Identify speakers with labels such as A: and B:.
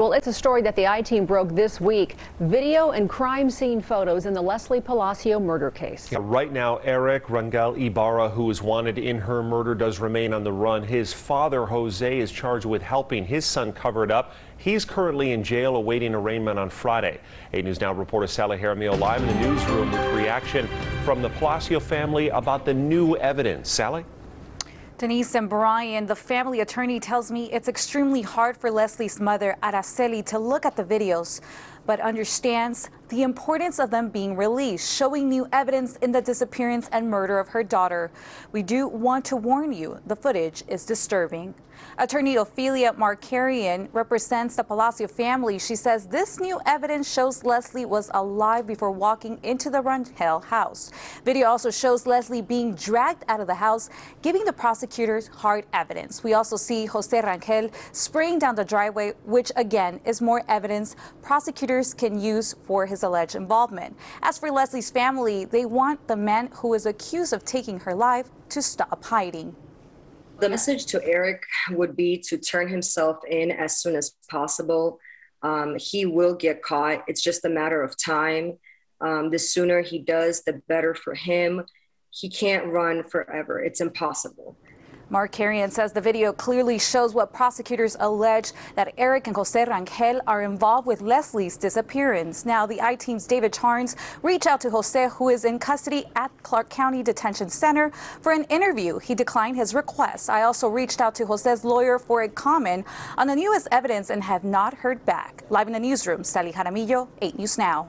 A: Well, it's a story that the I-team broke this week. Video and crime scene photos in the Leslie Palacio murder case.
B: Yeah, right now, Eric Rangel Ibarra, who is wanted in her murder, does remain on the run. His father, Jose, is charged with helping his son cover it up. He's currently in jail awaiting arraignment on Friday. 8 News Now reporter Sally Jaramillo live in the newsroom with reaction from the Palacio family about the new evidence. Sally?
A: Denise and Brian, the family attorney tells me it's extremely hard for Leslie's mother, Araceli, to look at the videos but understands the importance of them being released, showing new evidence in the disappearance and murder of her daughter. We do want to warn you, the footage is disturbing. Attorney Ophelia Markarian represents the Palacio family. She says this new evidence shows Leslie was alive before walking into the Ranquel house. Video also shows Leslie being dragged out of the house, giving the prosecutors hard evidence. We also see Jose Rangel spraying down the driveway, which again is more evidence prosecutors can use for his alleged involvement. As for Leslie's family, they want the man who is accused of taking her life to stop hiding.
C: The message to Eric would be to turn himself in as soon as possible. Um, he will get caught. It's just a matter of time. Um, the sooner he does, the better for him. He can't run forever, it's impossible.
A: Mark Carrion says the video clearly shows what prosecutors allege that Eric and Jose Rangel are involved with Leslie's disappearance. Now, the I team's David Charnes reached out to Jose, who is in custody at Clark County Detention Center, for an interview. He declined his request. I also reached out to Jose's lawyer for a comment on the newest evidence and have not heard back. Live in the newsroom, Sally Jaramillo, 8 News Now.